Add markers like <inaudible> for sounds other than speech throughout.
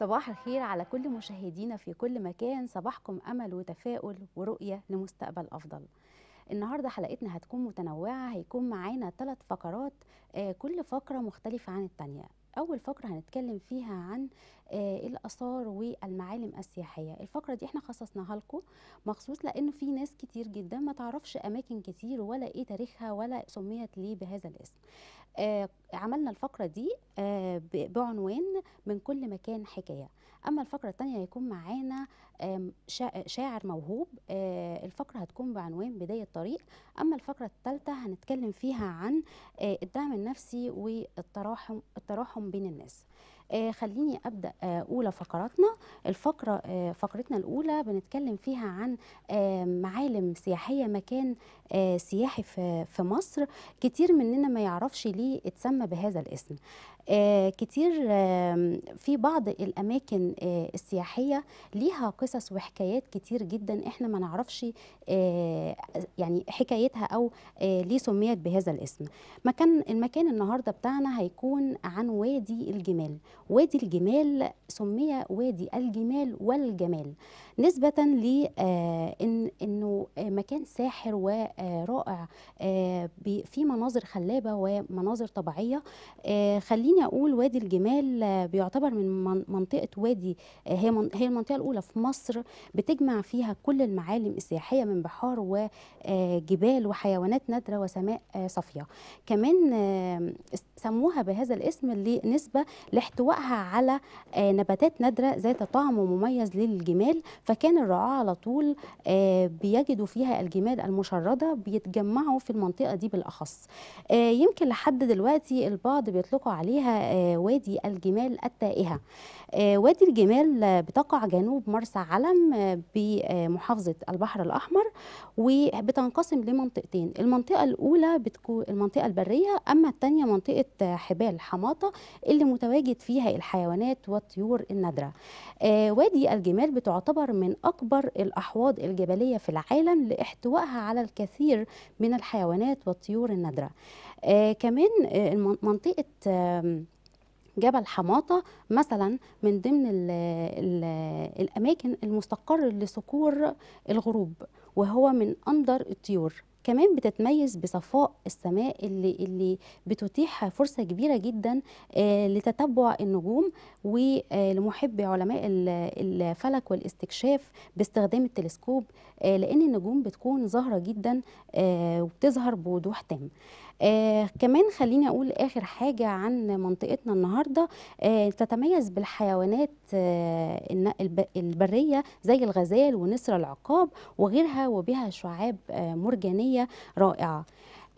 صباح الخير على كل مشاهدينا في كل مكان صباحكم أمل وتفاؤل ورؤية لمستقبل أفضل النهاردة حلقتنا هتكون متنوعة هيكون معانا ثلاث فقرات آه، كل فقرة مختلفة عن الثانيه أول فقرة هنتكلم فيها عن آه، الآثار والمعالم السياحية الفقرة دي احنا خصصناها لكم مخصوص لأنه في ناس كتير جدا ما تعرفش أماكن كتير ولا إيه تاريخها ولا سميت ليه بهذا الاسم آه، عملنا الفقرة دي آه، بعنوان من كل مكان حكاية أما الفقرة الثانية هيكون معانا شاعر موهوب آه، الفقرة هتكون بعنوان بداية طريق أما الفقرة الثالثة هنتكلم فيها عن الدعم النفسي والتراحم التراحم بين الناس آه خليني ابدا آه اولى فقراتنا الفقره آه فقرتنا الاولى بنتكلم فيها عن آه معالم سياحيه مكان آه سياحي في في مصر كتير مننا ما يعرفش ليه اتسمى بهذا الاسم آه، كتير في بعض الأماكن آه، السياحية ليها قصص وحكايات كتير جدا إحنا ما نعرفش آه، يعني حكايتها أو ليه سميت بهذا الاسم مكان المكان النهاردة بتاعنا هيكون عن وادي الجمال وادي الجمال سمي وادي الجمال والجمال نسبة ان أنه مكان ساحر ورائع في مناظر خلابة ومناظر طبيعية خليني خليني اقول وادي الجمال آه، بيعتبر من منطقه وادي آه، هي هي المنطقه الاولى في مصر بتجمع فيها كل المعالم السياحيه من بحار وجبال آه، وحيوانات نادره وسماء صافيه كمان سموها بهذا الاسم لنسبه لاحتوائها على نباتات نادره ذات طعم مميز للجمال فكان الرعاة على طول بيجدوا فيها الجمال المشرده بيتجمعوا في المنطقه دي بالاخص يمكن لحد دلوقتي البعض بيطلقوا عليها عليها آه، وادي الجمال التائهة آه، وادي الجمال بتقع جنوب مرسى علم آه، بمحافظة البحر الأحمر وبتنقسم لمنطقتين المنطقة الأولى بتكون المنطقة البرية أما الثانية منطقة حبال حماطة اللي متواجد فيها الحيوانات والطيور النادرة وادي الجمال بتعتبر من أكبر الأحواض الجبلية في العالم لاحتوائها على الكثير من الحيوانات والطيور النادرة آه، كمان آه، منطقه جبل حماطه مثلا من ضمن الـ الـ الاماكن المستقر لصقور الغروب وهو من اندر الطيور كمان بتتميز بصفاء السماء اللي اللي بتتيح فرصه كبيره جدا آه، لتتبع النجوم ولمحبي علماء الفلك والاستكشاف باستخدام التلسكوب لان النجوم بتكون ظاهره جدا وبتظهر بوضوح تام آه كمان خليني اقول اخر حاجه عن منطقتنا النهارده آه تتميز بالحيوانات آه البريه زي الغزال ونسر العقاب وغيرها وبها شعاب آه مرجانيه رائعه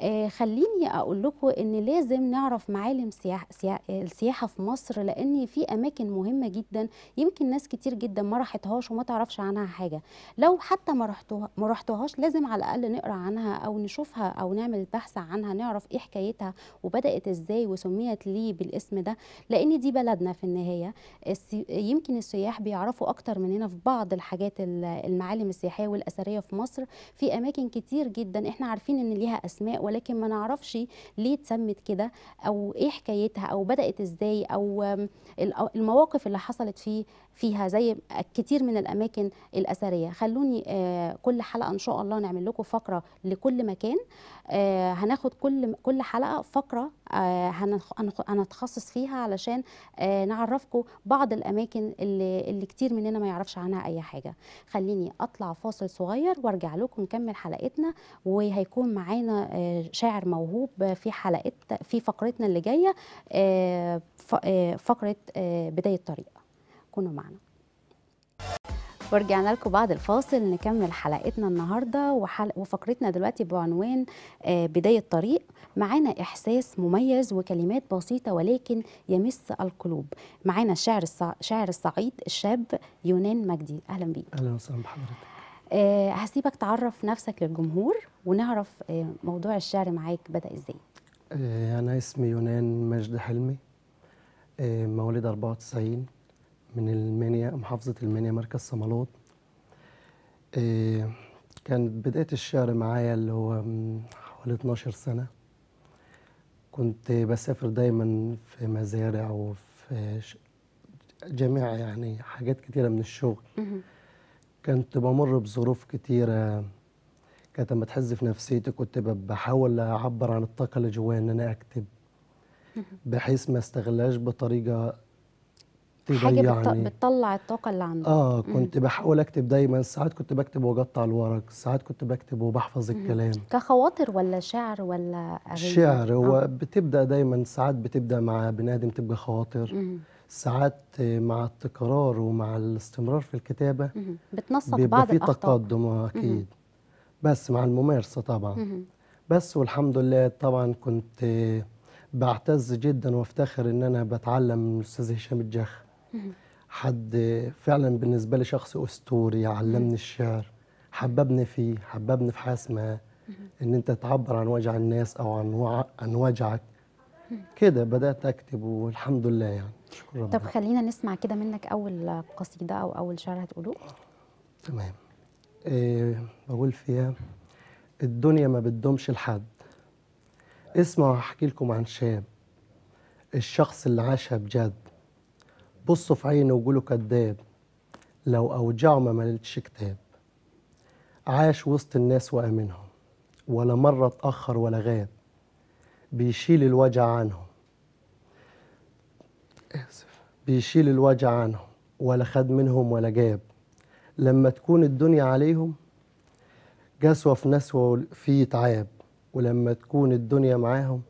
آه خليني اقول لكم ان لازم نعرف معالم سياح سياح السياحه في مصر لان في اماكن مهمه جدا يمكن ناس كتير جدا ما راحتهاش وما تعرفش عنها حاجه لو حتى ما رحتوها رحتوهاش لازم على الاقل نقرا عنها او نشوفها او نعمل بحث عنها نعرف ايه حكايتها وبدات ازاي وسميت ليه بالاسم ده لان دي بلدنا في النهايه يمكن السياح بيعرفوا اكتر مننا في بعض الحاجات المعالم السياحيه والاثريه في مصر في اماكن كتير جدا احنا عارفين ان ليها اسماء ولكن ما نعرفش ليه اتسمت كده او ايه حكايتها او بدات ازاي او المواقف اللي حصلت فيه فيها زي كتير من الاماكن الاثريه خلوني آه، كل حلقه ان شاء الله نعمل لكم فقره لكل مكان آه، هناخد كل كل حلقه فقره آه، هنتخصص فيها علشان آه، نعرفكم بعض الاماكن اللي, اللي كتير مننا ما يعرفش عنها اي حاجه خليني اطلع فاصل صغير وارجع لكم نكمل حلقتنا وهيكون معانا آه، شاعر موهوب في حلقه في فقرتنا اللي جايه فقره بدايه طريق كونوا معنا ورجعنا لكم بعد الفاصل نكمل حلقتنا النهارده وحلق وفقرتنا دلوقتي بعنوان آه، بدايه طريق معانا احساس مميز وكلمات بسيطه ولكن يمس القلوب معانا الشعر الصع... شاعر الصعيد الشاب يونان مجدي اهلا بيك اهلا وسهلا بحضرتك آه، هسيبك تعرف نفسك للجمهور ونعرف آه، موضوع الشعر معاك بدا ازاي انا اسمي يونان مجدي حلمي مواليد 94 من المنيا محافظة المنيا مركز إيه آه، كانت بداية الشعر معايا اللي هو حوالي 12 سنة كنت بسافر دايما في مزارع وفي جميع يعني حاجات كتيرة من الشغل كنت بمر بظروف كتيرة كانت لما تحز في نفسيتي كنت بحاول أعبر عن الطاقة اللي جوايا إن أنا أكتب بحيث ما استغلهاش بطريقة حاجه يعني بتطلع الطاقه اللي عندك اه كنت بحاول اكتب دايما ساعات كنت بكتب واقطع الورق ساعات كنت بكتب وبحفظ الكلام كخواطر ولا شعر ولا اغاني شعر آه. هو آه. بتبدا دايما ساعات بتبدا مع بني ادم تبقى خواطر مم. ساعات مع التكرار ومع الاستمرار في الكتابه مم. بتنسق بعض في تقدم آه، اكيد بس مع الممارسه طبعا بس والحمد لله طبعا كنت بعتز جدا وافتخر ان انا بتعلم من الاستاذ هشام الجخ حد فعلا بالنسبه لي شخص اسطوري علمني الشعر حببني فيه حببني في حاجه اسمها ان انت تعبر عن وجع الناس او عن وع عن وجعك كده بدات اكتب والحمد لله يعني شكرا طب خلينا نسمع كده منك اول قصيده او اول شعر هتقوله تمام إيه بقول فيها الدنيا ما بتدومش لحد اسمعوا هحكي لكم عن شاب الشخص اللي عاشها بجد بصوا في عينه وقولوا كذاب لو أوجعه ما مللتش كتاب عاش وسط الناس وأمنهم ولا مرة اتأخر ولا غاب بيشيل الوجع عنهم آسف بيشيل الوجع عنهم ولا خد منهم ولا جاب لما تكون الدنيا عليهم جسوة في نسوة في تعاب ولما تكون الدنيا معاهم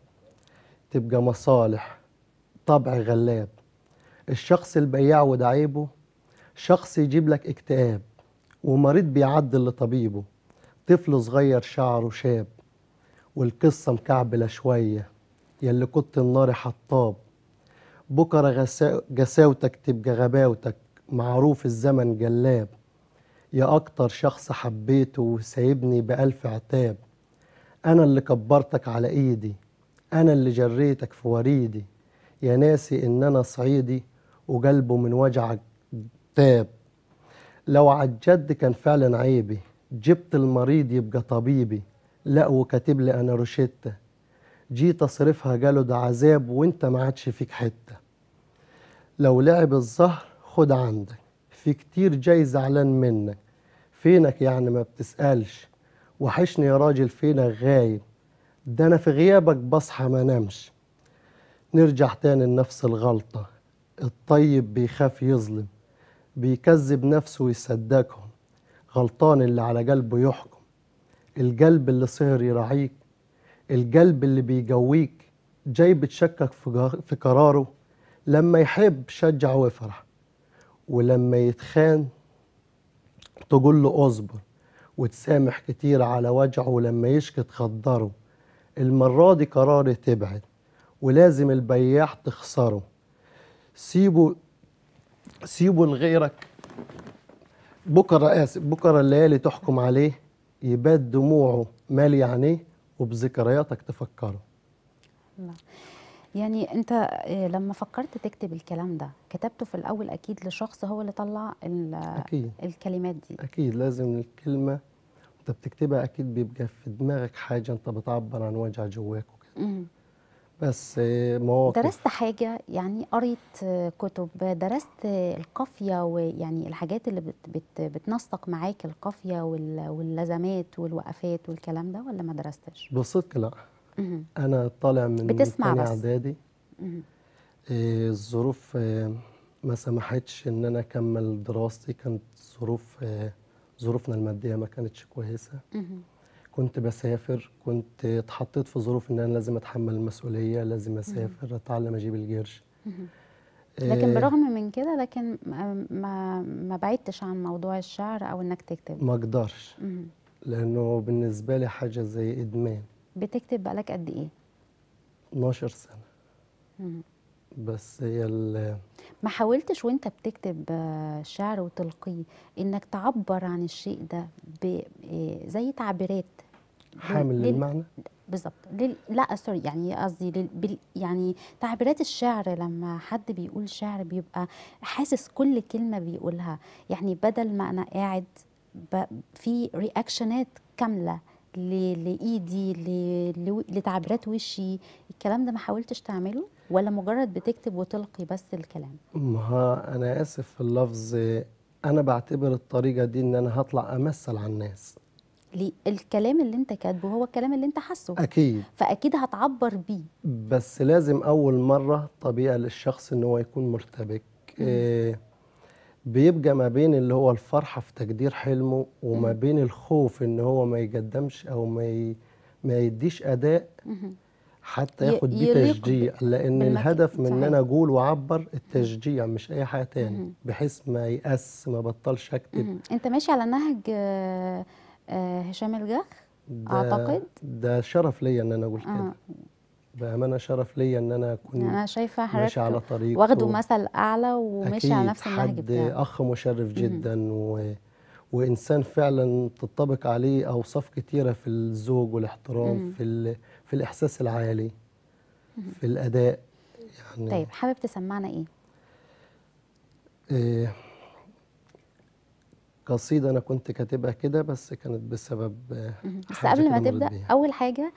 تبقى مصالح طبع غلاب الشخص البياع ودعيبه شخص يجيب لك اكتئاب ومريض بيعدل لطبيبه طفل صغير شعره شاب والقصة مكعبلة شوية ياللي كنت النار حطاب بكرة جساوتك تبقى غباوتك معروف الزمن جلاب يا أكتر شخص حبيته وسايبني بألف عتاب أنا اللي كبرتك على إيدي أنا اللي جريتك في وريدي يا ناسي إن أنا صعيدي وقلبه من وجعك تاب لو عالجد كان فعلا عيبي جبت المريض يبقى طبيبي لا وكاتب لي انا روشتة جيت اصرفها جاله ده عذاب وانت ما عادش فيك حتة لو لعب الظهر خد عندك في كتير جاي زعلان منك فينك يعني ما بتسألش وحشني يا راجل فينك غايب ده انا في غيابك بصحى ما نمش نرجع تاني لنفس الغلطة الطيب بيخاف يظلم بيكذب نفسه ويصدقهم غلطان اللي على قلبه يحكم القلب اللي صهر يراعيك القلب اللي بيجويك جاي بتشكك في قراره لما يحب شجع وافرح ولما يتخان تقول له اصبر وتسامح كتير على وجعه ولما يشكي تخدره المرة دي قرار تبعد ولازم البياع تخسره سيبوا سيبوا لغيرك بكرة آسف بكرة الليالي تحكم عليه يبات دموعه مالية عينيه وبذكرياتك تفكره نعم. يعني انت آه، لما فكرت تكتب الكلام ده كتبته في الاول اكيد لشخص هو اللي طلع أكيد. الكلمات دي اكيد لازم الكلمه انت بتكتبها اكيد بيبقى في دماغك حاجه انت بتعبر عن وجع جواك وكده بس مواقف درست حاجة يعني قريت كتب درست القافية ويعني الحاجات اللي بت بت بتنسق معاك القافية واللزمات والوقفات والكلام ده ولا ما درستش؟ بصدق لا أنا طالع من بتسمع بس إعدادي آه، الظروف آه، ما سمحتش إن أنا أكمل دراستي كانت ظروف آه، ظروفنا المادية ما كانتش كويسة كنت بسافر كنت اتحطيت في ظروف ان انا لازم اتحمل المسؤوليه لازم اسافر اتعلم اجيب القرش آه، لكن برغم من كده لكن ما ما بعدتش عن موضوع الشعر او انك تكتب ما اقدرش لانه بالنسبه لي حاجه زي ادمان بتكتب بقالك قد ايه 12 سنه بس هي ما حاولتش وانت بتكتب آه، شعر وتلقيه انك تعبر عن الشيء ده آه، زي تعبيرات حامل لل... للمعنى بالظبط لل... لا سوري يعني قصدي لل... بال... يعني تعبيرات الشعر لما حد بيقول شعر بيبقى حاسس كل كلمه بيقولها يعني بدل ما انا قاعد ب... في رياكشنات كامله ل... لايدي ل... ل... لتعبيرات وشي الكلام ده ما حاولتش تعمله ولا مجرد بتكتب وتلقي بس الكلام ما انا اسف في اللفظ انا بعتبر الطريقه دي ان انا هطلع امثل على الناس ليه الكلام اللي انت كاتبه هو الكلام اللي انت حاسه اكيد فاكيد هتعبر بيه بس لازم اول مره طبيعه للشخص ان هو يكون مرتبك آه، بيبقى ما بين اللي هو الفرحه في تقدير حلمه وما بين الخوف ان هو ما يقدمش او ما ي... ما يديش اداء حتى ياخد بيه تشجيع لان الهدف من ان انا اقول واعبر التشجيع مش اي حاجه تاني بحيث ما يأس ما بطلش اكتب انت ماشي على نهج آه، آه، هشام الجخ اعتقد ده شرف ليا ان انا اقول كده آه. بامانه شرف ليا ان انا اكون انا شايفه حضرتك على طريق واخده مثل اعلى وماشي على نفس النهج حد اخ مشرف جدا و وانسان فعلا تطبق عليه اوصاف كتيره في الزوج والاحترام في في الإحساس العالي في الأداء يعني طيب حابب تسمعنا إيه؟ إيه قصيدة أنا كنت كاتبها كده بس كانت بسبب آه، بس قبل ما تبدأ أول حاجة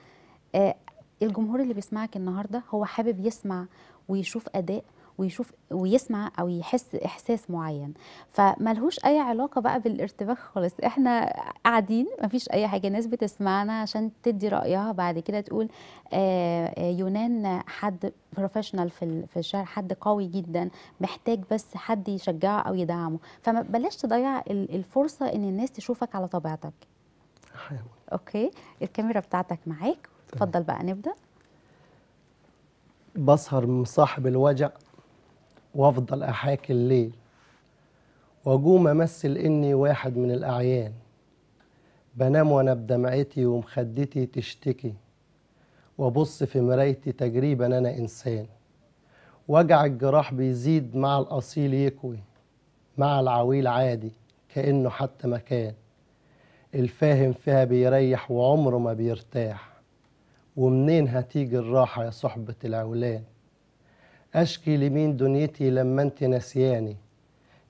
آه، الجمهور اللي بيسمعك النهاردة هو حابب يسمع ويشوف أداء ويشوف ويسمع او يحس احساس معين فملهوش اي علاقه بقى بالارتباك خالص احنا قاعدين مفيش اي حاجه الناس بتسمعنا عشان تدي رايها بعد كده تقول آه، آه، يونان حد بروفيشنال في في الشهر حد قوي جدا محتاج بس حد يشجعه او يدعمه فما بلاش تضيع الفرصه ان الناس تشوفك على طبيعتك حيوة. اوكي الكاميرا بتاعتك معاك اتفضل بقى نبدا بسهر مصاحب الوجع وافضل احاكي الليل واجوم امثل اني واحد من الاعيان بنام وانا بدمعتي ومخدتي تشتكي وابص في مرايتي تجريبا انا انسان وجع الجراح بيزيد مع الاصيل يكوي مع العويل عادي كانه حتى مكان الفاهم فيها بيريح وعمره ما بيرتاح ومنين هتيجي الراحه يا صحبه العولان أشكي لمين دنيتي لما أنت نسياني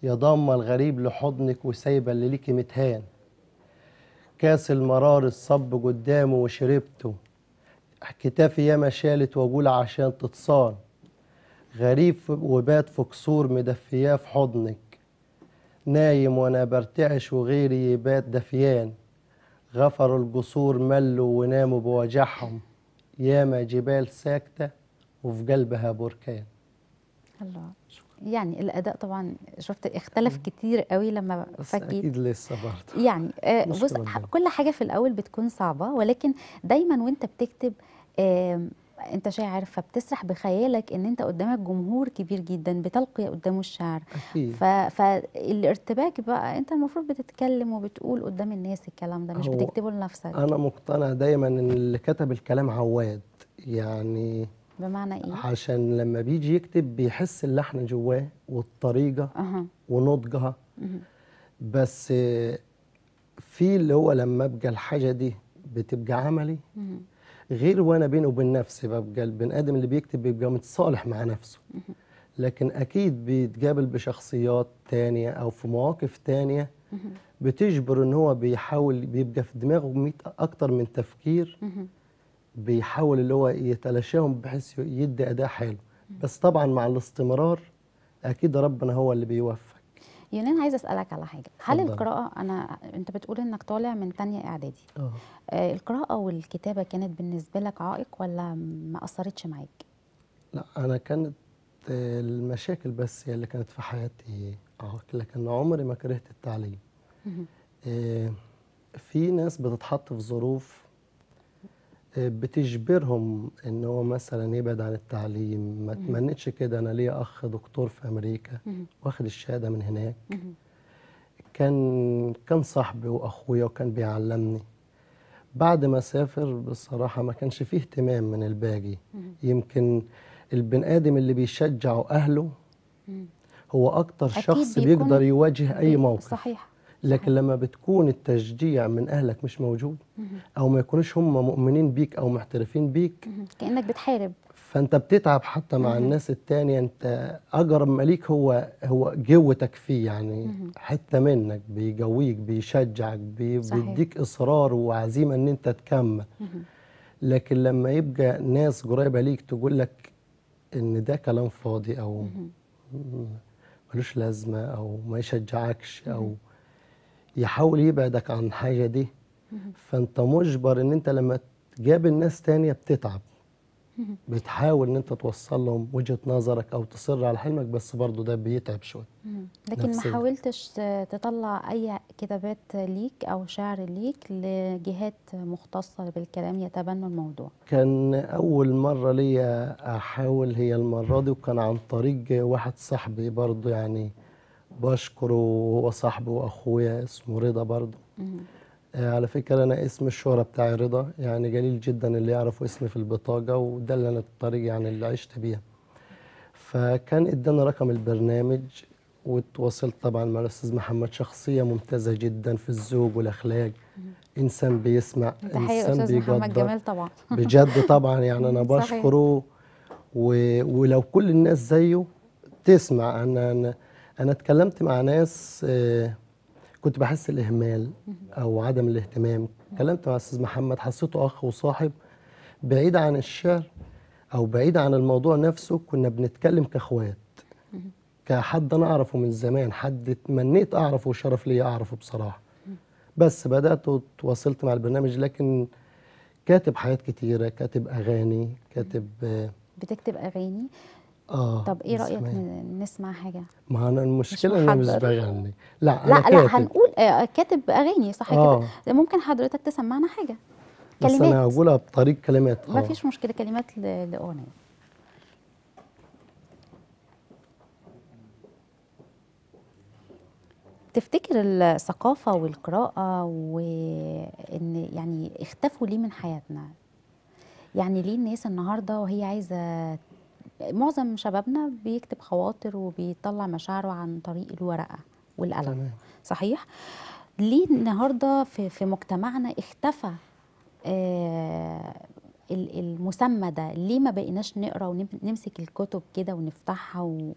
يا ضامة الغريب لحضنك وسايبة اللي ليكي متهان كاس المرار الصب قدامه وشربته كتافي ياما شالت وأقول عشان تتصان غريب وبات في كسور مدفياه في حضنك نايم وانا برتعش وغيري يبات دفيان غفر القصور ملوا وناموا بوجعهم ياما جبال ساكتة وفي قلبها بركان الله شكرا. يعني الاداء طبعا شفت اختلف كتير قوي لما بس فكيت اكيد لسه برضه يعني آه بص كل حاجه في الاول بتكون صعبه ولكن دايما وانت بتكتب آه انت شاعر فبتسرح بخيالك ان انت قدامك جمهور كبير جدا بتلقي قدامه الشعر ف... فالارتباك بقى انت المفروض بتتكلم وبتقول قدام الناس الكلام ده مش بتكتبه لنفسك انا مقتنع دايما ان اللي كتب الكلام عواد يعني بمعنى ايه؟ عشان لما بيجي يكتب بيحس اللحن جواه والطريقه أه. ونضجها أه. بس في اللي هو لما ابقى الحاجه دي بتبقى عملي أه. غير وانا بينه وبين نفسي ببقى البني ادم اللي بيكتب بيبقى متصالح مع نفسه لكن اكيد بيتقابل بشخصيات تانية او في مواقف تانية بتجبر ان هو بيحاول بيبقى في دماغه اكتر من تفكير بيحاول اللي هو يتلاشاهم بحيث يدي اداء حلو بس طبعا مع الاستمرار اكيد ربنا هو اللي بيوفق يونان عايزه اسالك على حاجه هل القراءه انا انت بتقول انك طالع من ثانيه اعدادي آه. آه القراءه والكتابه كانت بالنسبه لك عائق ولا ما اثرتش معاك لا انا كانت المشاكل بس هي اللي كانت في حياتي عائق لكن عمري ما كرهت التعليم آه في ناس بتتحط في ظروف بتجبرهم ان هو مثلا يبعد عن التعليم ما تمنتش كده انا ليا اخ دكتور في امريكا واخد الشهاده من هناك كان كان صاحبي واخويا وكان بيعلمني بعد ما سافر بصراحه ما كانش فيه اهتمام من الباقي يمكن البني ادم اللي بيشجعه اهله هو اكتر شخص بيقدر يواجه اي موقف صحيح لكن لما بتكون التشجيع من اهلك مش موجود او ما يكونوش هم مؤمنين بيك او محترفين بيك كانك بتحارب فانت بتتعب حتى مع الناس التانية انت ما مليك هو هو جوتك فيه يعني حته منك بيجويك بيشجعك بيديك اصرار وعزيمه ان انت تكمل لكن لما يبقى ناس قريبه ليك تقول لك ان ده كلام فاضي او ملوش لازمه او ما يشجعكش او يحاول يبعدك عن الحاجه دي فانت مجبر ان انت لما تجاب الناس تانية بتتعب بتحاول ان انت توصل لهم وجهه نظرك او تصر على حلمك بس برضه ده بيتعب شويه لكن ما حاولتش تطلع اي كتابات ليك او شعر ليك لجهات مختصه بالكلام يتبنوا الموضوع كان اول مره ليا احاول هي المره دي وكان عن طريق واحد صاحبي برضه يعني بشكره وهو صاحبي واخويا اسمه رضا برضه آه، على فكرة أنا اسم الشهرة بتاعي رضا يعني جليل جدا اللي يعرفوا اسمي في البطاقة وده اللي أنا الطريق يعني اللي عشت بيها فكان ادانا رقم البرنامج وتواصلت طبعا مع الاستاذ محمد شخصيه ممتازه جدا في الزوج والاخلاق انسان بيسمع انسان بيقدر محمد جمال طبعا <laughs> بجد طبعا يعني انا بشكره و... ولو كل الناس زيه تسمع انا, أنا انا اتكلمت مع ناس آه، كنت بحس الاهمال او عدم الاهتمام اتكلمت مع استاذ محمد حسيته اخ وصاحب بعيد عن الشعر او بعيد عن الموضوع نفسه كنا بنتكلم كاخوات كحد انا اعرفه من زمان حد تمنيت اعرفه وشرف لي اعرفه بصراحه بس بدات وتواصلت مع البرنامج لكن كاتب حاجات كتيره كاتب اغاني كاتب آه، بتكتب اغاني اه طب ايه رايك نسمع حاجه ما انا المشكله انا مش بغني لا لا أنا لا هنقول آه، كاتب اغاني صح آه. كده ممكن حضرتك تسمعنا حاجه كلمات بس انا هقولها بطريق كلمات آه. مفيش مشكله كلمات لاغنيه تفتكر الثقافة والقراءة وإن يعني اختفوا ليه من حياتنا؟ يعني ليه الناس النهاردة وهي عايزة معظم شبابنا بيكتب خواطر وبيطلع مشاعره عن طريق الورقه والقلم تمام. صحيح ليه النهارده في, في مجتمعنا اختفى آه المسمى ده ليه ما بقيناش نقرا ونمسك الكتب كده ونفتحها و...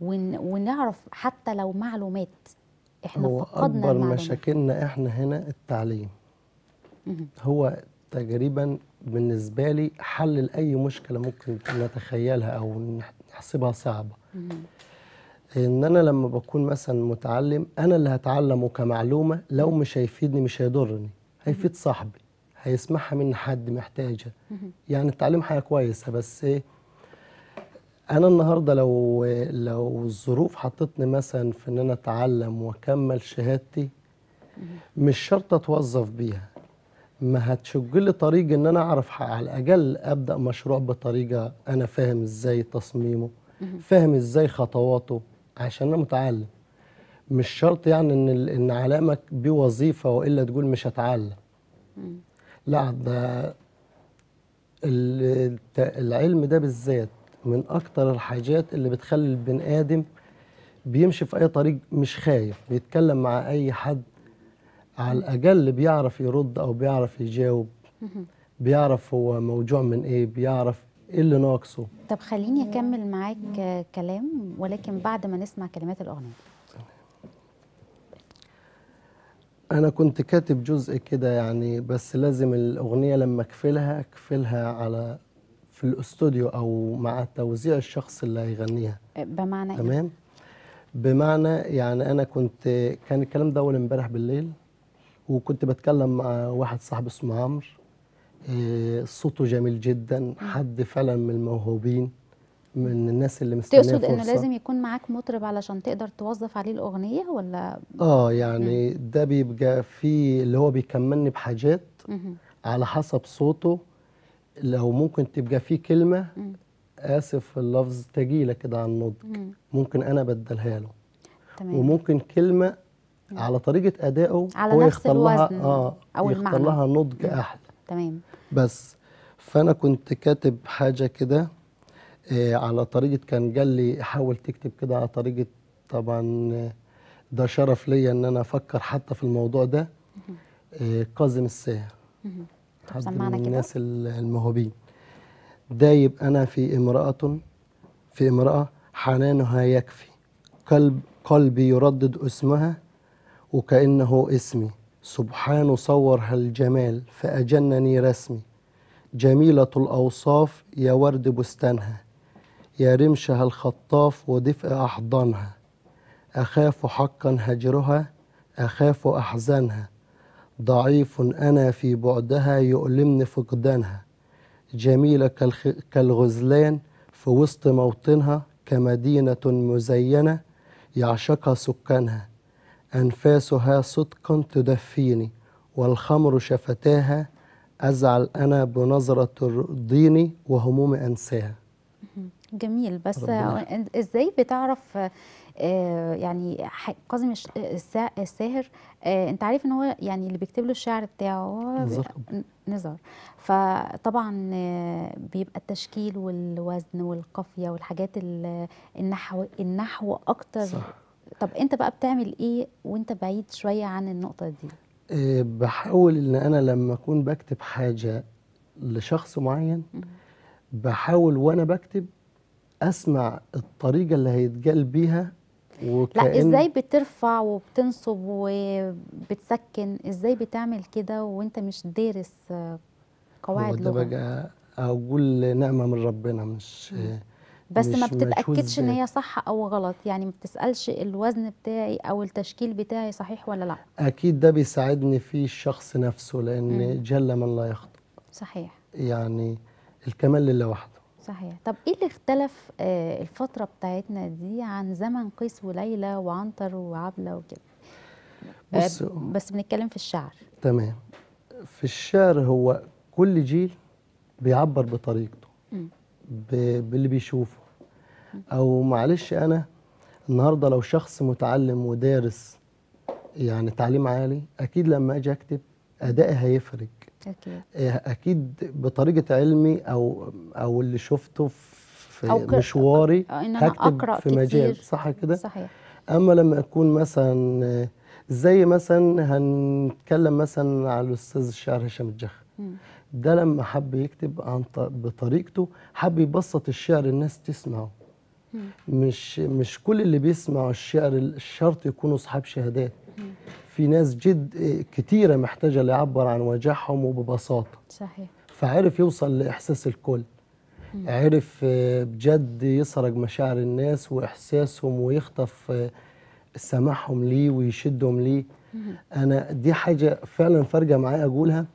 ون... ونعرف حتى لو معلومات احنا هو فقدنا اكبر المعلومات. مشاكلنا احنا هنا التعليم هو تقريبا بالنسبه لي حل لاي مشكله ممكن نتخيلها او نحسبها صعبه ان انا لما بكون مثلا متعلم انا اللي هتعلمه كمعلومه لو مش هيفيدني مش هيضرني هيفيد صاحبي هيسمعها من حد محتاجها يعني التعليم حاجه كويسه بس ايه انا النهارده لو لو الظروف حطتني مثلا في ان انا اتعلم واكمل شهادتي مش شرط اتوظف بيها ما هتشج لي طريق ان انا اعرف على الاقل ابدا مشروع بطريقه انا فاهم ازاي تصميمه فاهم ازاي خطواته عشان انا متعلم مش شرط يعني ان ان علامك بوظيفه والا تقول مش هتعلم لا ده العلم ده بالذات من اكتر الحاجات اللي بتخلي البني ادم بيمشي في اي طريق مش خايف بيتكلم مع اي حد على الاقل بيعرف يرد او بيعرف يجاوب بيعرف هو موجوع من ايه بيعرف ايه اللي ناقصه طب خليني اكمل معاك كلام ولكن بعد ما نسمع كلمات الاغنيه انا كنت كاتب جزء كده يعني بس لازم الاغنيه لما اكفلها اكفلها على في الاستوديو او مع توزيع الشخص اللي هيغنيها بمعنى إيه؟ تمام بمعنى يعني انا كنت كان الكلام ده اول امبارح بالليل وكنت بتكلم مع واحد صاحب اسمه عمرو إيه، صوته جميل جدا حد فعلا من الموهوبين من الناس اللي مستنيه تقصد انه لازم يكون معاك مطرب علشان تقدر توظف عليه الاغنيه ولا اه يعني ده بيبقى في اللي هو بيكملني بحاجات مم. على حسب صوته لو ممكن تبقى في كلمه مم. اسف اللفظ تجيله كده على النضج مم. ممكن انا بدلها له تمام. وممكن كلمه نعم. على طريقه ادائه على هو نفس الوزن اه او يختار لها نضج نعم. احلى تمام بس فانا كنت كاتب حاجه كده آه على طريقه كان قال لي حاول تكتب كده على طريقه طبعا آه، ده شرف ليا ان انا افكر حتى في الموضوع ده آه قازم الساهر حد من الناس الموهوبين دايب انا في امراه في امراه حنانها يكفي قلب قلبي يردد اسمها وكأنه اسمي سبحان صور هالجمال فأجنني رسمي جميلة الأوصاف يا ورد بستانها يا رمش هالخطاف ودفء أحضانها أخاف حقا هجرها أخاف أحزانها ضعيف أنا في بعدها يؤلمني فقدانها جميلة كالغزلان في وسط موطنها كمدينة مزينة يعشقها سكانها أنفاسها صدقا تدفيني والخمر شفتاها أزعل أنا بنظرة ترضيني وهمومي أنساها جميل بس ربنا. إزاي بتعرف آه، يعني كاظم الساهر آه، انت عارف ان هو يعني اللي بيكتب له الشعر بتاعه نزار نزار فطبعا آه، بيبقى التشكيل والوزن والقافيه والحاجات النحو النحو اكتر صح. طب انت بقى بتعمل ايه وانت بعيد شويه عن النقطه دي آه، بحاول ان انا لما اكون بكتب حاجه لشخص معين بحاول وانا بكتب اسمع الطريقه اللي هيتقال بيها وكأن لا ازاي بترفع وبتنصب وبتسكن ازاي بتعمل كده وانت مش دارس آه، قواعد لغه ده بقى اقول نعمه من ربنا مش مم. بس ما بتتاكدش ان هي صح او غلط يعني ما بتسالش الوزن بتاعي او التشكيل بتاعي صحيح ولا لا اكيد ده بيساعدني في الشخص نفسه لان مم. جل من لا يخطئ صحيح يعني الكمال لله وحده صحيح طب ايه اللي اختلف آه، الفتره بتاعتنا دي عن زمن قيس وليلى وعنتر وعبله وكده آه، بس بس بنتكلم في الشعر تمام في الشعر هو كل جيل بيعبر بطريقه باللي بيشوفه او معلش انا النهارده لو شخص متعلم ودارس يعني تعليم عالي اكيد لما اجي اكتب ادائي هيفرق اكيد آه، اكيد بطريقه علمي او او اللي شفته في أو مشواري أو آه، إن أنا هكتب أقرأ في مجال صح كده صحيح اما لما اكون مثلا آه، زي مثلا هنتكلم مثلا على الاستاذ الشاعر هشام الجح ده لما حب يكتب عن بطريقته حب يبسط الشعر الناس تسمعه مش مش كل اللي بيسمعوا الشعر الشرط يكونوا اصحاب شهادات في ناس جد كتيره محتاجه اللي يعبر عن وجعهم وببساطه صحيح فعرف يوصل لاحساس الكل عرف آه، بجد يسرق مشاعر الناس واحساسهم ويخطف آه، سماحهم ليه ويشدهم ليه انا دي حاجه فعلا فارقه معايا اقولها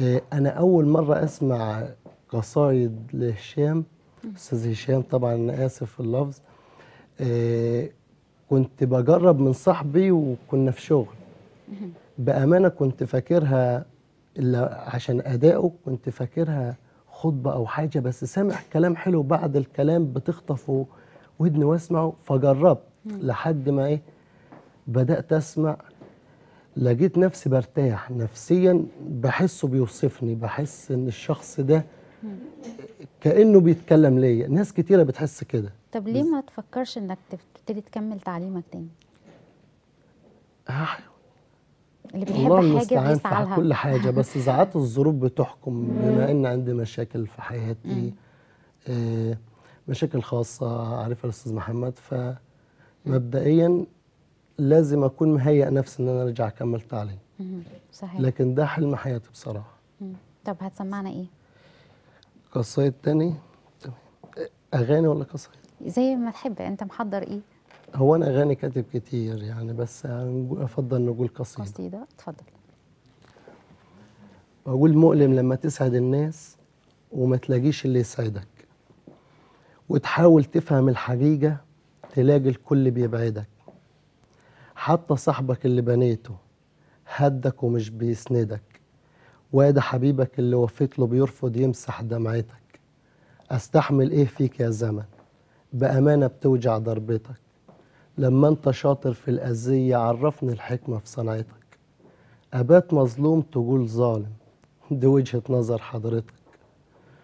آه، انا اول مره اسمع قصايد لهشام استاذ هشام طبعا انا اسف في اللفظ آه، كنت بجرب من صاحبي وكنا في شغل بامانه كنت فاكرها عشان ادائه كنت فاكرها خطبه او حاجه بس سامع كلام حلو بعد الكلام بتخطفه ودني واسمعه فجربت لحد ما ايه بدات اسمع لقيت نفسي برتاح نفسيا بحسه بيوصفني بحس ان الشخص ده كانه بيتكلم ليا ناس كتيره بتحس كده طب ليه ما تفكرش انك تبتدي تكمل تعليمك تاني هحاول اللي بيحب الله حاجه بيسعى لها كل حاجه بس ساعات الظروف بتحكم <laughs> بما ان عندي مشاكل في حياتي آه، مشاكل خاصه عارفها الاستاذ محمد فمبدئيا لازم اكون مهيئ نفسي ان انا ارجع اكمل تعليم صحيح لكن ده حلم حياتي بصراحه طب هتسمعنا ايه قصايد تاني اغاني ولا قصايد زي ما تحب انت محضر ايه هو انا اغاني كاتب كتير يعني بس افضل نقول قصيده قصيده اتفضل بقول مؤلم لما تسعد الناس وما تلاقيش اللي يسعدك وتحاول تفهم الحقيقه تلاقي الكل بيبعدك حتى صاحبك اللي بنيته هدك ومش بيسندك وادي حبيبك اللي وفيت له بيرفض يمسح دمعتك استحمل ايه فيك يا زمن بامانه بتوجع ضربتك لما انت شاطر في الاذيه عرفني الحكمه في صنعتك ابات مظلوم تقول ظالم دي وجهه نظر حضرتك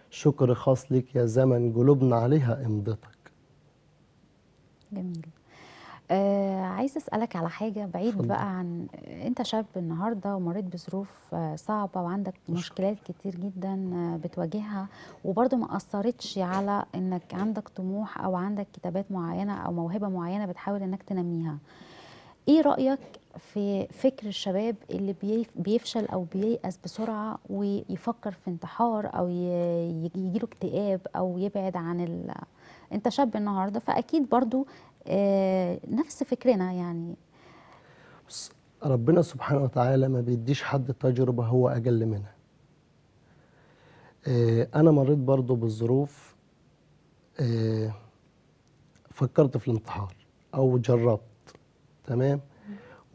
شكر خاص ليك يا زمن قلوبنا عليها امضتك جميل آه عايز اسالك على حاجه بعيد فضل. بقى عن آه، انت شاب النهارده ومريت بظروف آه، صعبه وعندك مشكلات كتير جدا آه، بتواجهها وبرده ما اثرتش على انك عندك طموح او عندك كتابات معينه او موهبه معينه بتحاول انك تنميها ايه رايك في فكر الشباب اللي بيفشل او بييأس بسرعه ويفكر في انتحار او يجيله اكتئاب او يبعد عن ال... انت شاب النهارده فاكيد برضو آه، نفس فكرنا يعني ربنا سبحانه وتعالى ما بيديش حد تجربة هو أجل منها آه، أنا مريت برضو بالظروف آه، فكرت في الانتحار أو جربت تمام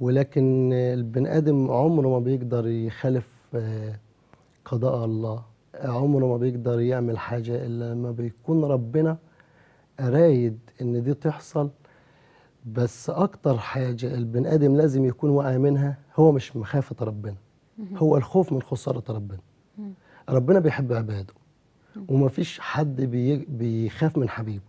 ولكن البني آدم عمره ما بيقدر يخالف قضاء الله عمره ما بيقدر يعمل حاجة إلا لما بيكون ربنا رايد ان دي تحصل بس اكتر حاجه البني ادم لازم يكون واعي منها هو مش مخافه ربنا هو الخوف من خساره ربنا ربنا بيحب عباده ومفيش حد بيخاف من حبيبه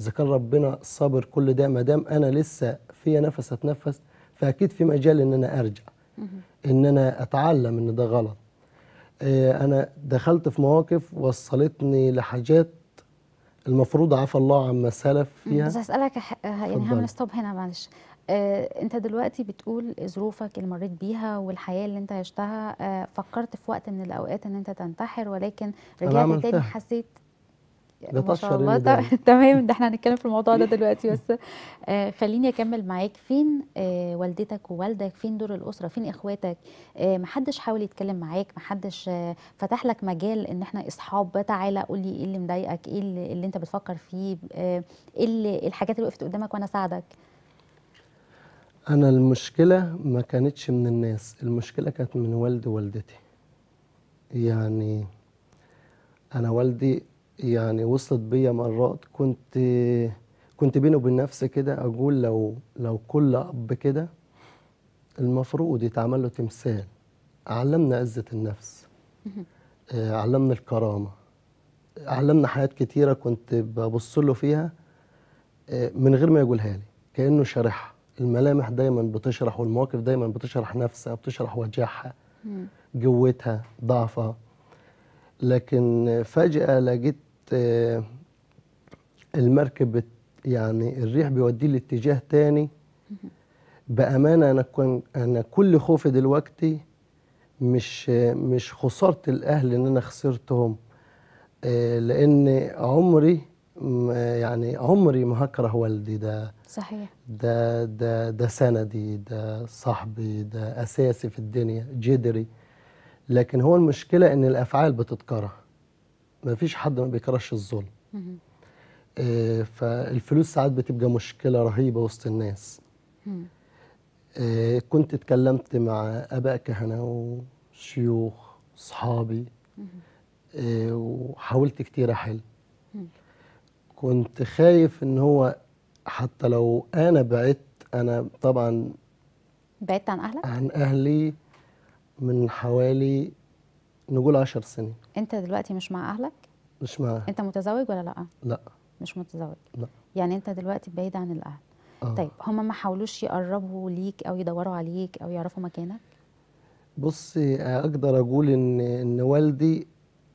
اذا كان ربنا صابر كل ده ما دام انا لسه فيا نفس اتنفس فاكيد في مجال ان انا ارجع ان انا اتعلم ان ده غلط آه، انا دخلت في مواقف وصلتني لحاجات المفروض عفى الله عما سلف فيها بس هسألك آه، يعني هعمل ستوب هنا معلش آه انت دلوقتي بتقول ظروفك اللي مريت بيها والحياه اللي انت عشتها آه فكرت في وقت من الاوقات ان انت تنتحر ولكن رجعت تاني حسيت يعني ده ما شاء الله طيب، <laughs> تمام ده احنا هنتكلم في الموضوع ده دلوقتي بس آه خليني اكمل معاك فين آه والدتك ووالدك فين دور الاسره فين اخواتك آه محدش حاول يتكلم معاك محدش آه فتح لك مجال ان احنا اصحاب تعالى قول لي ايه اللي مضايقك ايه اللي, اللي انت بتفكر فيه آه، ايه اللي إيه الحاجات اللي وقفت قدامك وانا ساعدك انا المشكله ما كانتش من الناس المشكله كانت من والدي ووالدتي يعني انا والدي يعني وصلت بيا مرات كنت كنت بيني وبين نفسي كده اقول لو لو كل اب كده المفروض يتعمل له تمثال علمنا عزه النفس آه، علمنا الكرامه علمنا حاجات كتيره كنت ببص له فيها آه، من غير ما يقولها لي كانه شارحها الملامح دايما بتشرح والمواقف دايما بتشرح نفسها بتشرح وجعها جوتها ضعفها لكن فجأة لقيت آه، المركب يعني الريح بيوديه لاتجاه تاني بأمانة أنا كن أنا كل خوفي دلوقتي مش مش خسارة الأهل إن أنا خسرتهم آه، لأن عمري يعني عمري ما هكره والدي ده صحيح ده ده ده سندي ده صاحبي ده أساسي في الدنيا جدري لكن هو المشكله ان الافعال بتتكره ما فيش حد ما بيكرهش الظلم آه فالفلوس ساعات بتبقى مشكله رهيبه وسط الناس آه كنت اتكلمت مع اباء كهنه وشيوخ صحابي آه وحاولت كتير احل كنت خايف ان هو حتى لو انا بعدت انا طبعا بعدت عن اهلك عن اهلي من حوالي نقول 10 سنين انت دلوقتي مش مع اهلك مش مع انت متزوج ولا لا لا مش متزوج لا يعني انت دلوقتي بعيد عن الاهل أوه. طيب هما ما حاولوش يقربوا ليك او يدوروا عليك او يعرفوا مكانك بصي اقدر اقول ان ان والدي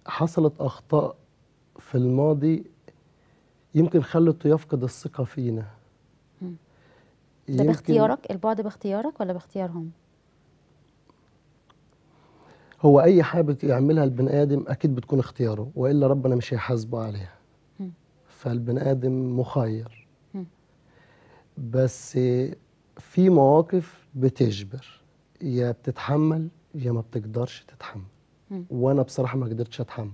حصلت اخطاء في الماضي يمكن خلته يفقد الثقه فينا ده باختيارك البعد باختيارك ولا باختيارهم هو اي حاجه يعملها البني ادم اكيد بتكون اختياره والا ربنا مش هيحاسبه عليها فالبني ادم مخير بس في مواقف بتجبر يا بتتحمل يا ما بتقدرش تتحمل وانا بصراحه ما قدرتش اتحمل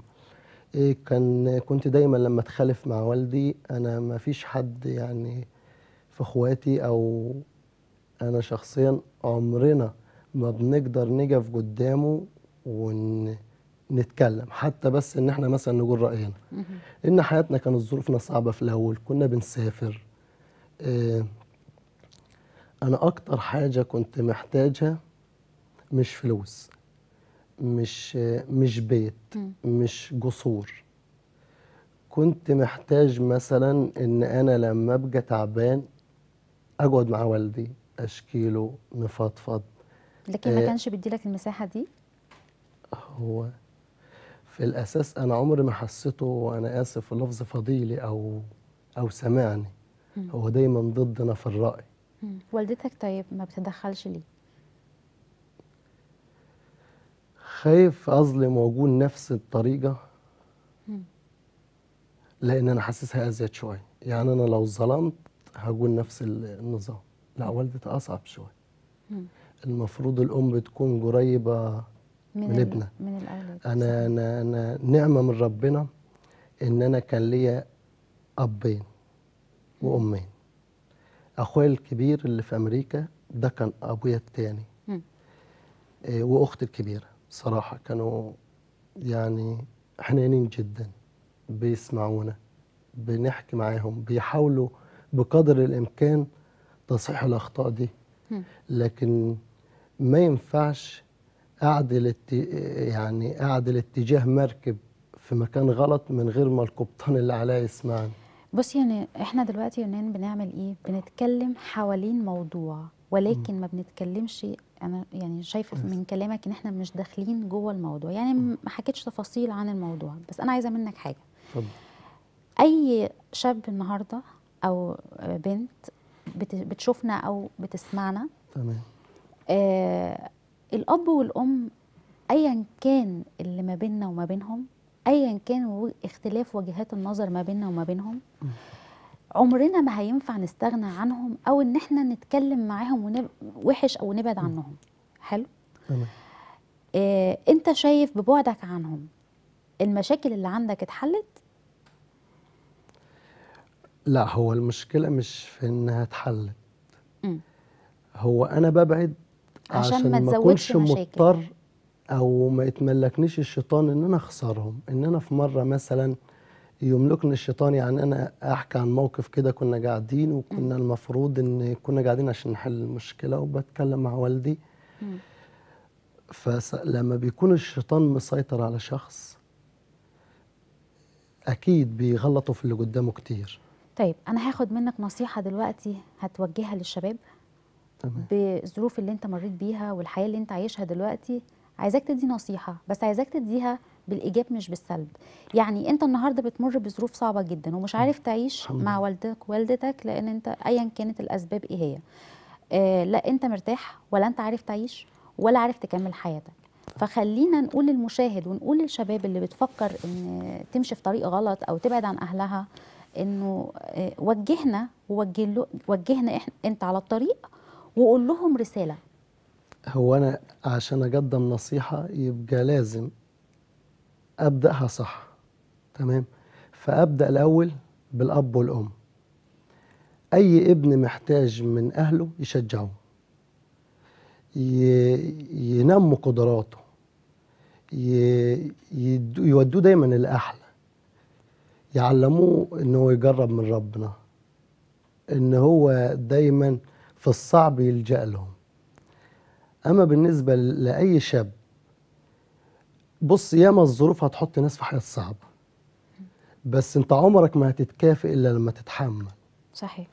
إيه كان كنت دايما لما اتخالف مع والدي انا ما فيش حد يعني في اخواتي او انا شخصيا عمرنا ما بنقدر نقف قدامه ونتكلم حتى بس ان احنا مثلا نقول راينا ان حياتنا كانت ظروفنا صعبه في الاول كنا بنسافر آه، انا اكتر حاجه كنت محتاجها مش فلوس مش آه، مش بيت مش قصور كنت محتاج مثلا ان انا لما ابقى تعبان اقعد مع والدي اشكيله نفضفض لكن ما آه، كانش بيديلك المساحه دي هو في الاساس انا عمري ما حسيته وانا اسف في لفظ فضيلي او او سمعني مم. هو دايما ضدنا في الراي مم. والدتك طيب ما بتتدخلش ليه خايف اظلم واقول نفس الطريقه لان انا حاسسها ازيد شويه يعني انا لو ظلمت هقول نفس النظام لا والدتي اصعب شويه المفروض الام بتكون قريبه من, من ابنه من انا انا انا نعمه من ربنا ان انا كان ليا ابين وامين اخويا الكبير اللي في امريكا ده كان ابويا الثاني آه، واختي الكبيره صراحه كانوا يعني حنينين جدا بيسمعونا بنحكي معاهم بيحاولوا بقدر الامكان تصحيح الاخطاء دي لكن ما ينفعش اعدل يعني اعدل اتجاه مركب في مكان غلط من غير ما القبطان اللي عليا يسمعني بصي يعني احنا دلوقتي يونان بنعمل ايه بنتكلم حوالين موضوع ولكن ما بنتكلمش انا يعني شايفه من كلامك ان احنا مش داخلين جوه الموضوع يعني ما حكيتش تفاصيل عن الموضوع بس انا عايزه منك حاجه طب. اي شاب النهارده او بنت بتشوفنا او بتسمعنا تمام آه الاب والام ايا كان اللي ما بيننا وما بينهم ايا كان اختلاف وجهات النظر ما بيننا وما بينهم عمرنا ما هينفع نستغنى عنهم او ان احنا نتكلم معاهم ونب... وحش او نبعد عنهم حلو تمام آه، انت شايف ببعدك عنهم المشاكل اللي عندك اتحلت لا هو المشكله مش في انها اتحلت هو انا ببعد عشان, عشان ما تزودش مشاكل مضطر او ما يتملكنيش الشيطان ان انا اخسرهم ان انا في مره مثلا يملكني الشيطان يعني انا احكي عن موقف كده كنا قاعدين وكنا م. المفروض ان كنا قاعدين عشان نحل المشكله وبتكلم مع والدي فلما بيكون الشيطان مسيطر على شخص اكيد بيغلطوا في اللي قدامه كتير طيب انا هاخد منك نصيحه دلوقتي هتوجهها للشباب تمام. بالظروف اللي انت مريت بيها والحياه اللي انت عايشها دلوقتي عايزاك تدي نصيحه بس عايزاك تديها بالايجاب مش بالسلب يعني انت النهارده بتمر بظروف صعبه جدا ومش عارف تعيش مع والدك والدتك لان انت ايا كانت الاسباب ايه هي آه لا انت مرتاح ولا انت عارف تعيش ولا عارف تكمل حياتك فخلينا نقول للمشاهد ونقول للشباب اللي بتفكر ان تمشي في طريق غلط او تبعد عن اهلها انه آه، وجهنا وجهنا احنا انت على الطريق وقول لهم رساله هو انا عشان اقدم نصيحه يبقى لازم ابداها صح تمام فابدا الاول بالاب والام اي ابن محتاج من اهله يشجعه ينموا قدراته يودوه دايما الاحلى يعلموه ان هو يجرب من ربنا ان هو دايما فالصعب يلجأ لهم أما بالنسبة لأي شاب بص ياما الظروف هتحط ناس في حياة صعبة بس أنت عمرك ما هتتكافئ إلا لما تتحمل صحيح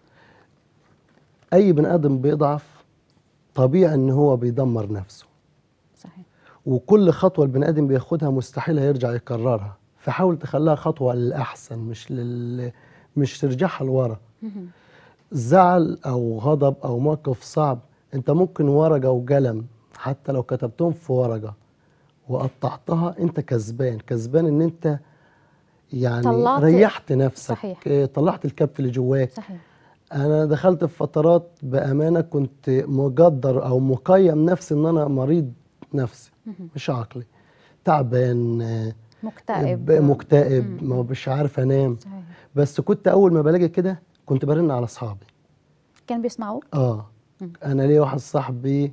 أي بني آدم بيضعف طبيعي إن هو بيدمر نفسه صحيح وكل خطوة البني آدم بياخدها مستحيل هيرجع يكررها فحاول تخليها خطوة للأحسن مش لل... مش ترجعها لورا زعل او غضب او موقف صعب انت ممكن ورقه وقلم حتى لو كتبتهم في ورقه وقطعتها انت كسبان كسبان ان انت يعني طلعت ريحت نفسك صحيح. إيه، طلعت الكبت اللي جواك صحيح. انا دخلت في فترات بامانه كنت مقدر او مقيم نفسي ان انا مريض نفسي مش عقلي تعبان مكتئب مكتئب ما مش عارف انام صحيح. بس كنت اول ما بلاقي كده كنت برن على اصحابي كان بيسمعوك اه مم. انا ليا واحد صاحبي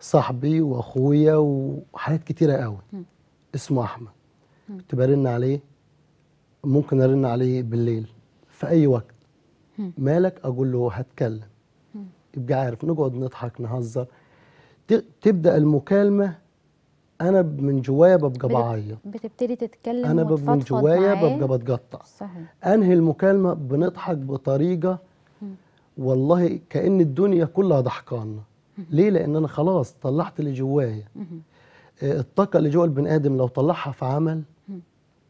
صاحبي واخويا وحاجات كتيره قوي مم. اسمه احمد كنت برن عليه ممكن ارن عليه بالليل في اي وقت مالك اقول له هتكلم يبقى عارف نقعد نضحك نهزر تبدا المكالمه انا من جوايا ببقى بعيط بتبتدي تتكلم انا ببقى من جوايا ببقى بتقطع صحيح انهي المكالمه بنضحك بطريقه والله كان الدنيا كلها ضحكانا ليه لان انا خلاص طلعت اللي جوايا آه، الطاقه اللي جوا البني ادم لو طلعها في عمل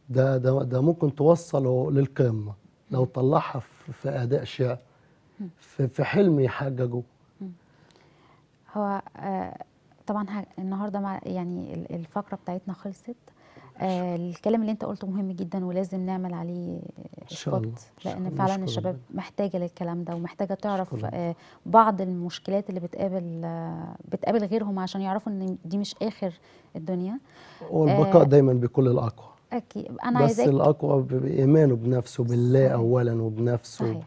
ده ده ده ممكن توصله للقمه لو طلعها في اداء شعر في حلم يحققه هو آه طبعا النهارده مع يعني الفقره بتاعتنا خلصت آه الكلام اللي انت قلته مهم جدا ولازم نعمل عليه سبوت لان فعلا الشباب محتاجه للكلام ده ومحتاجه تعرف آه بعض المشكلات اللي بتقابل آه بتقابل غيرهم عشان يعرفوا ان دي مش اخر الدنيا والبقاء آه دايما بكل الاقوى اكيد انا بس الاقوى بايمانه بنفسه بالله صحيح. اولا وبنفسه صحيح.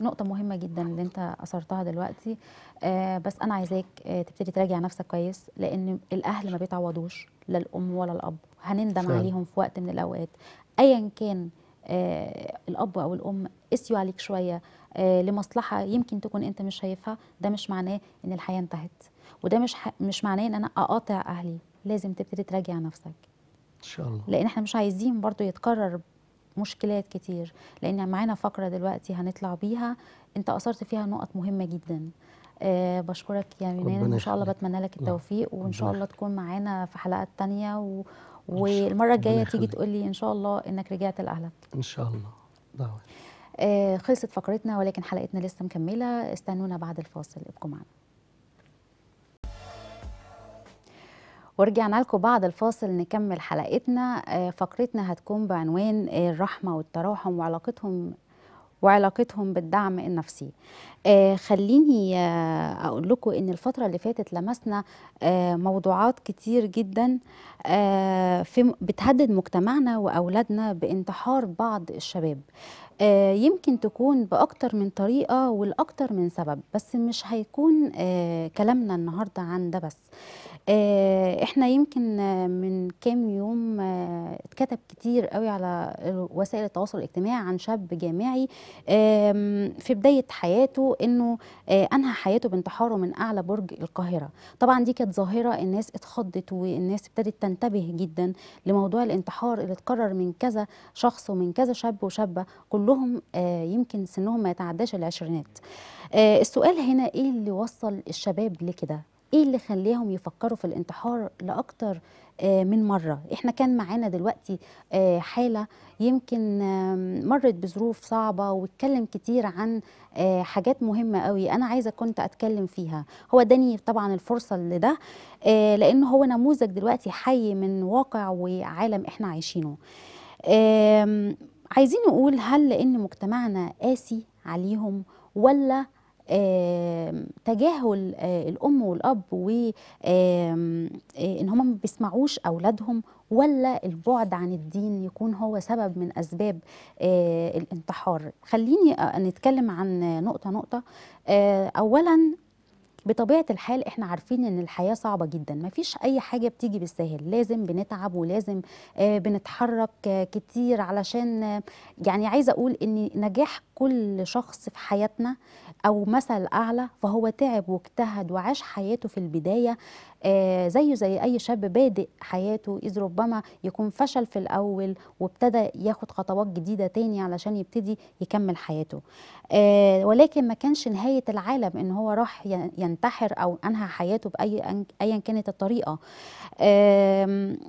نقطة مهمة جدا اللي أنت أثرتها دلوقتي آه بس انا عايزاك آه تبتدي تراجع نفسك كويس لان الاهل ما بيتعوضوش لا الام ولا الاب هنندم فعلا. عليهم في وقت من الاوقات ايا كان آه الاب او الام قسيوا عليك شويه آه لمصلحه يمكن تكون انت مش شايفها ده مش معناه ان الحياه انتهت وده مش ح... مش معناه ان انا اقاطع اهلي لازم تبتدي تراجع نفسك ان شاء الله لان احنا مش عايزين برضو يتكرر مشكلات كتير لان معانا فقره دلوقتي هنطلع بيها انت اثرت فيها نقط مهمه جدا آه، بشكرك يا يونان ان شاء الله بتمنى لك التوفيق وان شاء الله نعم. تكون معانا في حلقات تانية و... والمره الجايه تيجي تقول لي ان شاء الله انك رجعت لاهلك ان شاء الله دعوه آه، خلصت فقرتنا ولكن حلقتنا لسه مكمله استنونا بعد الفاصل ابقوا معنا ورجعنا لكم بعد الفاصل نكمل حلقتنا آه، فقرتنا هتكون بعنوان الرحمة والتراحم وعلاقتهم وعلاقتهم بالدعم النفسي آه، خليني آه، اقول لكم ان الفتره اللي فاتت لمسنا آه، موضوعات كتير جدا بتهدد مجتمعنا واولادنا بانتحار بعض الشباب آه، يمكن تكون باكتر من طريقه ولاكتر من سبب بس مش هيكون آه، كلامنا النهارده عن ده بس آه، احنا يمكن من كام يوم اتكتب كتير قوي على وسائل التواصل الاجتماعي عن شاب جامعي في بدايه حياته انه انهى حياته بانتحاره من اعلى برج القاهره طبعا دي كانت ظاهره الناس اتخضت والناس ابتدت تنتبه جدا لموضوع الانتحار اللي اتكرر من كذا شخص ومن كذا شاب وشابه كلهم كلهم آه، يمكن سنهم ما يتعداش العشرينات آه، السؤال هنا ايه اللي وصل الشباب لكده ايه اللي خليهم يفكروا في الانتحار لاكتر آه، من مره احنا كان معانا دلوقتي حاله يمكن مرت بظروف صعبه واتكلم كتير عن حاجات مهمه قوي انا عايزه كنت اتكلم فيها هو اداني طبعا الفرصه لده لان هو نموذج دلوقتي حي من واقع وعالم احنا عايشينه عايزين نقول هل لان مجتمعنا قاسي عليهم ولا تجاهل آه، الام والاب وان آه، هم ما بيسمعوش اولادهم ولا البعد عن الدين يكون هو سبب من اسباب آه، الانتحار خليني نتكلم عن نقطه نقطه اولا بطبيعه الحال احنا عارفين ان الحياه صعبه جدا مفيش اي حاجه بتيجي بالسهل لازم بنتعب ولازم آه، بنتحرك آه، كتير علشان آه، يعني عايزه اقول ان نجاح كل شخص في حياتنا او مثل اعلى فهو تعب واجتهد وعاش حياته في البدايه آه، زيه زي اي شاب بادئ حياته اذ ربما يكون فشل في الاول وابتدى ياخد خطوات جديده تاني علشان يبتدي يكمل حياته آه، ولكن ما كانش نهايه العالم ان هو راح ينتحر او انهى حياته باي ايا كانت الطريقه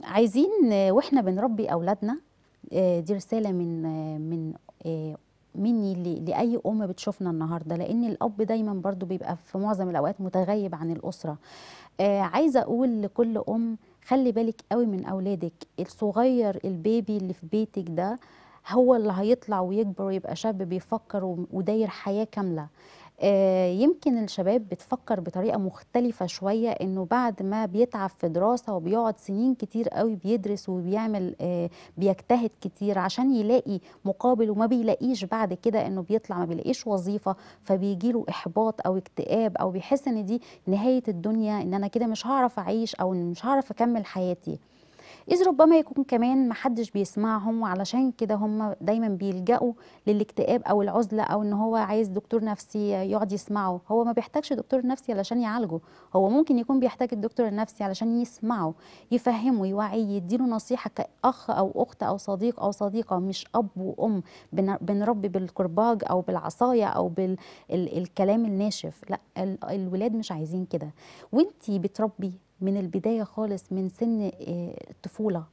عايزين واحنا بنربي اولادنا آه، دي رساله من من مني لاي ام بتشوفنا النهارده لان الاب دايما برضو بيبقى في معظم الاوقات متغيب عن الاسره آه عايزه اقول لكل ام خلي بالك قوي من اولادك الصغير البيبي اللي في بيتك ده هو اللي هيطلع ويكبر ويبقى شاب بيفكر وداير حياه كامله آه، يمكن الشباب بتفكر بطريقه مختلفه شويه انه بعد ما بيتعب في دراسه وبيقعد سنين كتير قوي بيدرس وبيعمل آه، بيجتهد كتير عشان يلاقي مقابل وما بيلاقيش بعد كده انه بيطلع ما بيلاقيش وظيفه فبيجي له احباط او اكتئاب او بيحس ان دي نهايه الدنيا ان انا كده مش هعرف اعيش او مش هعرف اكمل حياتي إذ ربما يكون كمان محدش بيسمعهم وعلشان كده هم دايما بيلجأوا للاكتئاب أو العزلة أو إن هو عايز دكتور نفسي يقعد يسمعه هو ما بيحتاجش دكتور نفسي علشان يعالجه هو ممكن يكون بيحتاج الدكتور النفسي علشان يسمعه يفهمه يوعيه يديله نصيحة كأخ أو أخت أو صديق أو صديقة مش أب وأم بنربي بالكرباج أو بالعصاية أو بالكلام الناشف لا الولاد مش عايزين كده وانتي بتربي من البداية خالص من سن آه، الطفولة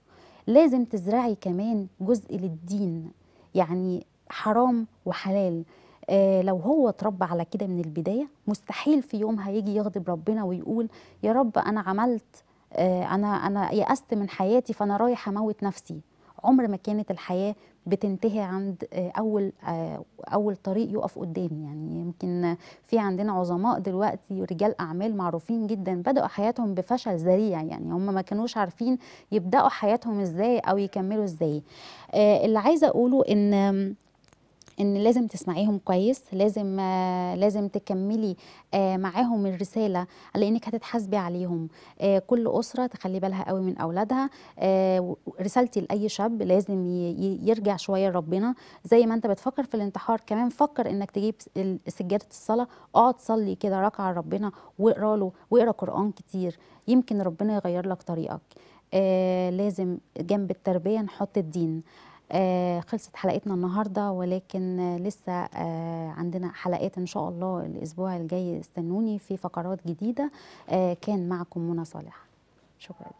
لازم تزرعي كمان جزء للدين يعني حرام وحلال آه، لو هو اتربى على كده من البدايه مستحيل في يوم هيجي يغضب ربنا ويقول يا رب انا عملت آه، انا انا يأست من حياتي فانا رايح اموت نفسي عمر ما كانت الحياه بتنتهي عند آه، اول آه، اول طريق يقف قدامي يعني يمكن في عندنا عظماء دلوقتي رجال اعمال معروفين جدا بداوا حياتهم بفشل ذريع يعني هم ما كانوش عارفين يبداوا حياتهم ازاي او يكملوا ازاي آه، اللي عايزه اقوله ان ان لازم تسمعيهم كويس لازم آه، لازم تكملي آه، معاهم الرساله لانك هتتحاسبي عليهم آه، كل اسره تخلي بالها قوي من اولادها رسالتي لاي شاب لازم يرجع شويه لربنا زي ما انت بتفكر في الانتحار كمان فكر انك تجيب سجاده الصلاه اقعد صلي كده ركعه لربنا واقرا له واقرا قران كتير يمكن ربنا يغير لك طريقك آه لازم جنب التربيه نحط الدين آه خلصت حلقتنا النهارده ولكن آه لسه آه عندنا حلقات ان شاء الله الاسبوع الجاي استنوني في فقرات جديده آه، كان معكم منى صالح شكرا